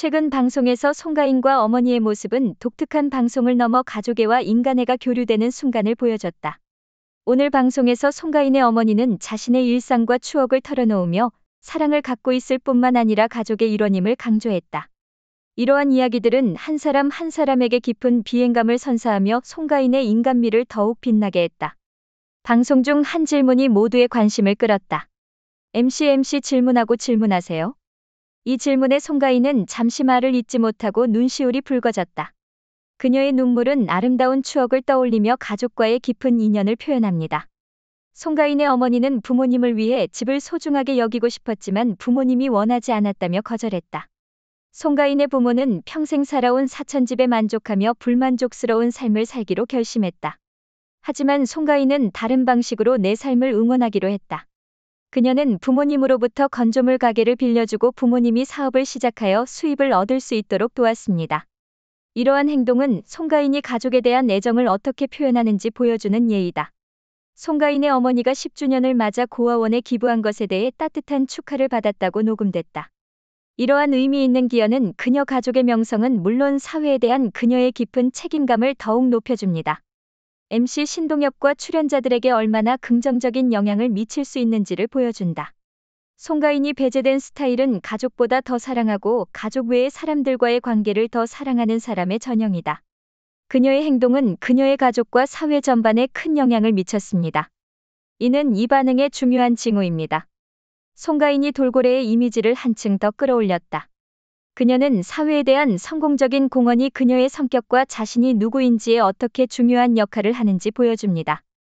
최근 방송에서 송가인과 어머니의 모습은 독특한 방송을 넘어 가족애와 인간애가 교류되는 순간을 보여줬다. 오늘 방송에서 송가인의 어머니는 자신의 일상과 추억을 털어놓으며 사랑을 갖고 있을 뿐만 아니라 가족의 일원임을 강조했다. 이러한 이야기들은 한 사람 한 사람에게 깊은 비행감을 선사하며 송가인의 인간미를 더욱 빛나게 했다. 방송 중 한 질문이 모두의 관심을 끌었다. MCMC MC 질문하고 질문하세요. 이 질문에 송가인은 잠시 말을 잇지 못하고 눈시울이 붉어졌다. 그녀의 눈물은 아름다운 추억을 떠올리며 가족과의 깊은 인연을 표현합니다. 송가인의 어머니는 부모님을 위해 집을 소중하게 여기고 싶었지만 부모님이 원하지 않았다며 거절했다. 송가인의 부모는 평생 살아온 사천집에 만족하며 불만족스러운 삶을 살기로 결심했다. 하지만 송가인은 다른 방식으로 내 삶을 응원하기로 했다. 그녀는 부모님으로부터 건조물 가게를 빌려주고 부모님이 사업을 시작하여 수입을 얻을 수 있도록 도왔습니다. 이러한 행동은 송가인이 가족에 대한 애정을 어떻게 표현하는지 보여주는 예이다. 송가인의 어머니가 10주년을 맞아 고아원에 기부한 것에 대해 따뜻한 축하를 받았다고 녹음됐다. 이러한 의미 있는 기여는 그녀 가족의 명성은 물론 사회에 대한 그녀의 깊은 책임감을 더욱 높여줍니다. MC 신동엽과 출연자들에게 얼마나 긍정적인 영향을 미칠 수 있는지를 보여준다. 송가인이 배제된 스타일은 가족보다 더 사랑하고 가족 외의 사람들과의 관계를 더 사랑하는 사람의 전형이다. 그녀의 행동은 그녀의 가족과 사회 전반에 큰 영향을 미쳤습니다. 이는 이 반응의 중요한 징후입니다. 송가인이 돌고래의 이미지를 한층 더 끌어올렸다. 그녀는 사회에 대한 성공적인 공헌이 그녀의 성격과 자신이 누구인지에 어떻게 중요한 역할을 하는지 보여줍니다.